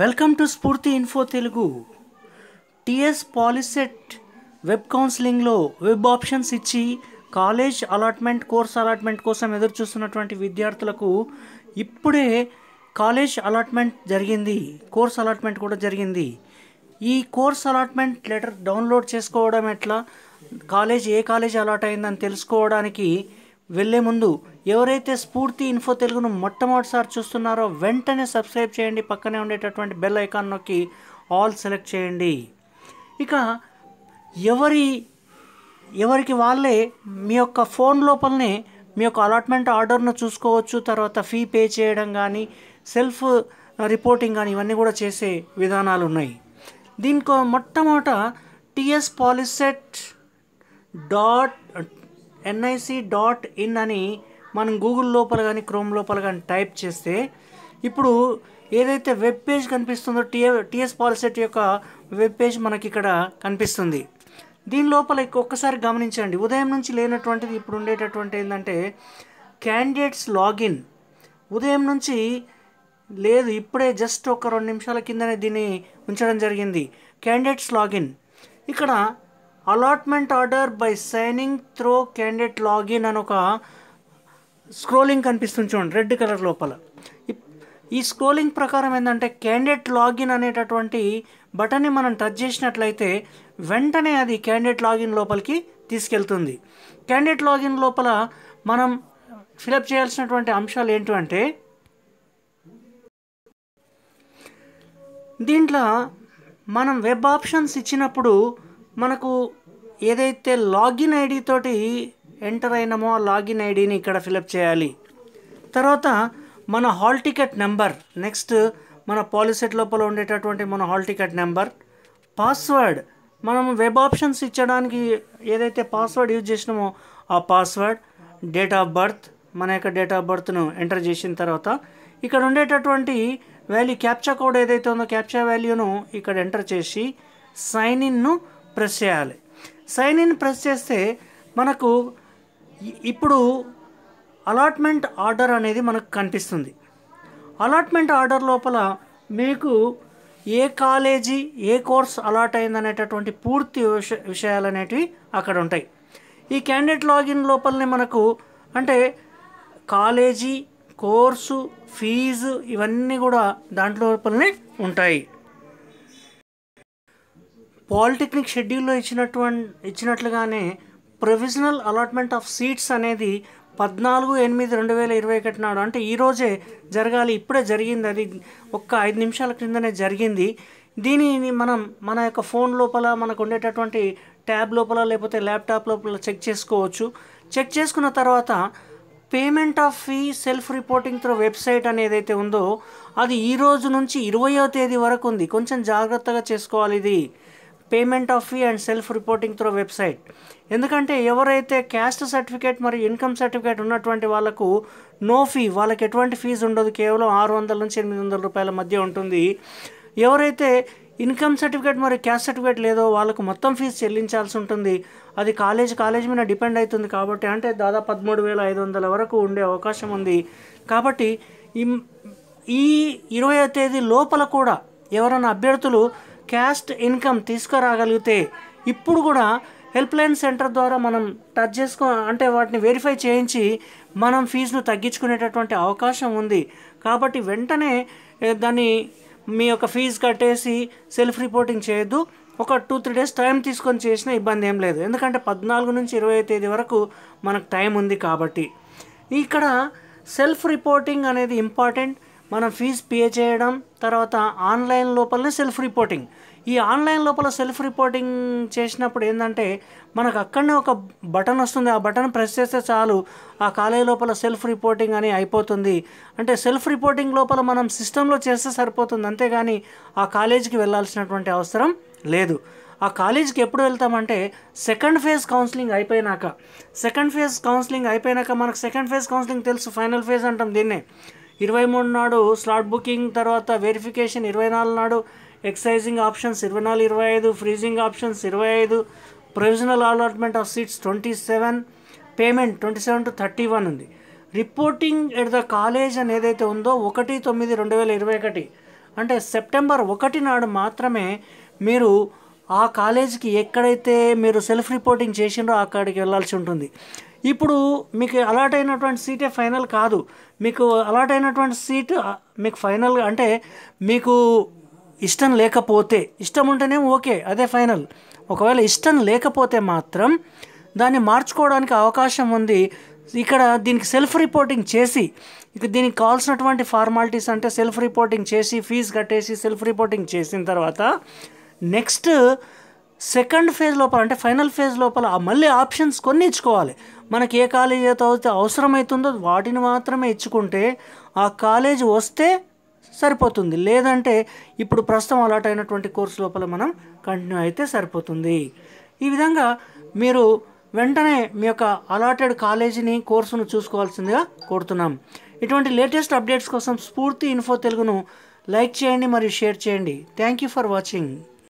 welcome to Spoorthi info Telugu TS POLYCET web కౌన్సిలింగ్లో web options ఇచ్చి college allotment course allotment కోసం ఎదురు చూస్తున్నటువంటి విద్యార్థులకు ఇప్పుడే కాలేజ్ అలాట్మెంట్ జరిగింది కోర్స్ అలాట్మెంట్ కూడా జరిగింది ఈ కోర్స్ అలాట్మెంట్ లెటర్ డౌన్లోడ్ చేసుకోవడం ఎట్లా కాలేజ్ ఏ కాలేజ్ అలాట్ అయిందని తెలుసుకోవడానికి వెళ్లే ముందు ఎవరైతే స్ఫూర్తి ఇన్ఫో తెలుగును మొట్టమొదటిసారి చూస్తున్నారో వెంటనే సబ్స్క్రైబ్ చేయండి పక్కనే ఉండేటటువంటి బెల్ ఐకాన్ నొక్కి ఆల్ సెలెక్ట్ చేయండి ఇక ఎవరి ఎవరికి వాళ్ళే మీ యొక్క ఫోన్ లోపలనే మీ యొక్క అలాట్మెంట్ ఆర్డర్ను చూసుకోవచ్చు తర్వాత ఫీ పే చేయడం కానీ సెల్ఫ్ రిపోర్టింగ్ కానీ ఇవన్నీ కూడా చేసే విధానాలు ఉన్నాయి దీనికో మొట్టమొదట TS POLYCET dot NIC dot in అని మనం గూగుల్ లోపల కానీ క్రోమ్ లోపల కానీ టైప్ చేస్తే ఇప్పుడు ఏదైతే వెబ్ పేజ్ కనిపిస్తుందో టీఏ టీఎస్ పాలిసెట్ యొక్క వెబ్ పేజ్ మనకి ఇక్కడ కనిపిస్తుంది దీని లోపల ఒక్కసారి గమనించండి ఉదయం నుంచి లేనటువంటిది ఇప్పుడు ఉండేటటువంటి ఏంటంటే క్యాండిడేట్స్ లాగిన్ ఉదయం నుంచి లేదు ఇప్పుడే జస్ట్ ఒక రెండు నిమిషాల కిందనే దీన్ని ఉంచడం జరిగింది క్యాండిడేట్స్ లాగిన్ ఇక్కడ allotment order by signing through candidate login అని ఒక స్క్రోలింగ్ కనిపిస్తుంది చూడండి రెడ్ కలర్ లోపల ఈ స్క్రోలింగ్ ప్రకారం ఏంటంటే క్యాండిడేట్ లాగిన్ అనేటటువంటి బటన్ని మనం టచ్ చేసినట్లయితే వెంటనే అది క్యాండిడేట్ లాగిన్ లోపలికి తీసుకెళ్తుంది క్యాండిడేట్ లాగిన్ లోపల మనం ఫిలప్ చేయాల్సినటువంటి అంశాలు ఏంటంటే దీంట్లో మనం వెబ్ ఆప్షన్స్ ఇచ్చినప్పుడు మనకు ఏదైతే లాగిన్ ఐడి తోటి ఎంటర్ అయినామో ఆ లాగిన్ ఐడిని ఇక్కడ ఫిలప్ చేయాలి తర్వాత మన హాల్ టికెట్ నెంబర్ నెక్స్ట్ మన పాలిసెట్ లోపల ఉండేటటువంటి మన హాల్ టికెట్ నెంబర్ పాస్వర్డ్ మనం వెబ్ ఆప్షన్స్ ఇచ్చడానికి ఏదైతే పాస్వర్డ్ యూజ్ చేసినామో ఆ పాస్వర్డ్ డేట్ ఆఫ్ బర్త్ మన యొక్క డేట్ ఆఫ్ బర్త్ను ఎంటర్ చేసిన తర్వాత ఇక్కడ ఉండేటటువంటి వాల్యూ క్యాప్చా కోడ్ ఏదైతే ఉందో క్యాప్చా వాల్యూను ఇక్కడ ఎంటర్ చేసి సైన్ ఇన్ను ప్రెస్ చేయాలి సైన్ ఇన్ ప్రెస్ చేస్తే మనకు ఇప్పుడు అలాట్మెంట్ ఆర్డర్ అనేది మనకు కనిపిస్తుంది అలాట్మెంట్ ఆర్డర్ లోపల మీకు ఏ కాలేజీ ఏ కోర్స్ అలాట్ అయిందనేటటువంటి పూర్తి విష విషయాలు అనేటివి అక్కడ ఉంటాయి ఈ క్యాండిడేట్ లాగిన్ లోపలనే మనకు అంటే కాలేజీ కోర్సు ఫీజు ఇవన్నీ కూడా దాంట్లో లోపలనే ఉంటాయి పాలిటెక్నిక్ షెడ్యూల్లో ఇచ్చినటువంటి ఇచ్చినట్లుగానే ప్రొవిజనల్ అలాట్మెంట్ ఆఫ్ సీట్స్ అనేది పద్నాలుగు ఎనిమిది రెండు వేల ఇరవై ఒకటి నాడు అంటే ఈరోజే జరగాలి ఇప్పుడే జరిగింది అది ఒక్క ఐదు నిమిషాల క్రిందనే జరిగింది దీనిని మనం మన యొక్క ఫోన్ లోపల మనకు ఉండేటటువంటి ట్యాబ్ లోపల లేకపోతే ల్యాప్టాప్ లోపల చెక్ చేసుకోవచ్చు చెక్ చేసుకున్న తర్వాత payment of fee self reporting through website అనేది అయితే ఉందో అది ఈ రోజు నుంచి ఇరవయో తేదీ వరకు ఉంది కొంచెం జాగ్రత్తగా చేసుకోవాలి ఇది payment of fee and self reporting through website ఎందుకంటే ఎవరైతే క్యాస్ట్ సర్టిఫికేట్ మరియు ఇన్కమ్ సర్టిఫికేట్ ఉన్నటువంటి వాళ్ళకు నో ఫీ వాళ్ళకి ఎటువంటి ఫీజు ఉండదు కేవలం ఆరు వందల నుంచి ఎనిమిది వందల రూపాయల మధ్య ఉంటుంది ఎవరైతే ఇన్కమ్ సర్టిఫికేట్ మరియు క్యాస్ట్ సర్టిఫికేట్ లేదో వాళ్ళకు మొత్తం ఫీజు చెల్లించాల్సి ఉంటుంది అది కాలేజ్ కాలేజ్ మీద డిపెండ్ అవుతుంది కాబట్టి అంటే దాదాపు పదమూడు వేల ఐదు వందల వరకు ఉండే అవకాశం ఉంది కాబట్టి ఈ ఇరవై తేదీ లోపల కూడా ఎవరైనా అభ్యర్థులు క్యాస్ట్ ఇన్కమ్ తీసుకురాగలిగితే ఇప్పుడు కూడా హెల్ప్ లైన్ సెంటర్ ద్వారా మనం టచ్ చేసుకో అంటే వాటిని వెరిఫై చేయించి మనం ఫీజును తగ్గించుకునేటటువంటి అవకాశం ఉంది కాబట్టి వెంటనే దాన్ని మీ యొక్క ఫీజు కట్టేసి సెల్ఫ్ రిపోర్టింగ్ చేయొద్దు ఒక టూ త్రీ డేస్ టైం తీసుకొని చేసినా ఇబ్బంది ఏం లేదు ఎందుకంటే పద్నాలుగు నుంచి ఇరవై తేదీ వరకు మనకు టైం ఉంది కాబట్టి ఇక్కడ సెల్ఫ్ రిపోర్టింగ్ అనేది ఇంపార్టెంట్ మనం ఫీజ్ పే చేయడం తర్వాత ఆన్లైన్ లోపలనే సెల్ఫ్ రిపోర్టింగ్ ఈ ఆన్లైన్ లోపల సెల్ఫ్ రిపోర్టింగ్ చేసినప్పుడు ఏంటంటే మనకు అక్కడనే ఒక బటన్ వస్తుంది ఆ బటన్ ప్రెస్ చేస్తే చాలు ఆ కాలేజ్ లోపల సెల్ఫ్ రిపోర్టింగ్ అని అయిపోతుంది అంటే సెల్ఫ్ రిపోర్టింగ్ లోపల మనం సిస్టంలో చేస్తే సరిపోతుంది అంతేగాని ఆ కాలేజీకి వెళ్ళాల్సినటువంటి అవసరం లేదు ఆ కాలేజీకి ఎప్పుడు వెళ్తామంటే సెకండ్ ఫేజ్ కౌన్సిలింగ్ అయిపోయినాక సెకండ్ ఫేజ్ కౌన్సిలింగ్ అయిపోయినాక మనకు సెకండ్ ఫేజ్ కౌన్సిలింగ్ తెలుసు ఫైనల్ ఫేజ్ అంటాం దీన్నే ఇరవై మూడు నాడు స్లాట్ బుకింగ్ తర్వాత వెరిఫికేషన్ ఇరవై నాలుగు నాడు ఎక్సైజింగ్ ఆప్షన్స్ ఇరవై నాలుగు ఇరవై ఐదు ఫ్రీజింగ్ ఆప్షన్స్ ఇరవై ఐదు provisional allotment of seats twenty seven payment twenty seven to thirty one ఉంది రిపోర్టింగ్ ఎట్ ద కాలేజ్ అని ఏదైతే ఉందో ఒకటి తొమ్మిది రెండు వేల ఇరవై ఒకటి అంటే సెప్టెంబర్ ఒకటి నాడు మాత్రమే మీరు ఆ కాలేజీకి ఎక్కడైతే మీరు సెల్ఫ్ రిపోర్టింగ్ చేసిండ్రో అక్కడికి వెళ్ళాల్సి ఉంటుంది ఇప్పుడు మీకు అలాట్ అయినటువంటి సీటే ఫైనల్ కాదు మీకు అలాట్ అయినటువంటి సీట్ మీకు ఫైనల్ అంటే మీకు ఇష్టం లేకపోతే ఇష్టం ఉంటేనే ఓకే అదే ఫైనల్ ఒకవేళ ఇష్టం లేకపోతే మాత్రం దాన్ని మార్చుకోవడానికి అవకాశం ఉంది ఇక్కడ దీనికి సెల్ఫ్ రిపోర్టింగ్ చేసి ఇక దీనికి కావాల్సినటువంటి ఫార్మాలిటీస్ అంటే సెల్ఫ్ రిపోర్టింగ్ చేసి ఫీజు కట్టేసి సెల్ఫ్ రిపోర్టింగ్ చేసిన తర్వాత నెక్స్ట్ సెకండ్ ఫేజ్ లోపల అంటే ఫైనల్ ఫేజ్ లోపల మళ్ళీ ఆప్షన్స్ కొన్ని ఇచ్చుకోవాలి మనకి ఏ కాలేజ్ అయితే అవసరమవుతుందో వాటిని మాత్రమే ఇచ్చుకుంటే ఆ కాలేజ్ వస్తే సరిపోతుంది లేదంటే ఇప్పుడు ప్రస్తుతం అలాట్ అయినటువంటి కోర్సు లోపల మనం కంటిన్యూ అయితే సరిపోతుంది ఈ విధంగా మీరు వెంటనే మీ యొక్క అలాటెడ్ కాలేజీని కోర్సును చూసుకోవాల్సిందిగా కోరుతున్నాం ఇటువంటి లేటెస్ట్ అప్డేట్స్ కోసం స్ఫూర్తి ఇన్ఫో తెలుగును లైక్ చేయండి మరియు షేర్ చేయండి థ్యాంక్ యూ ఫర్ వాచింగ్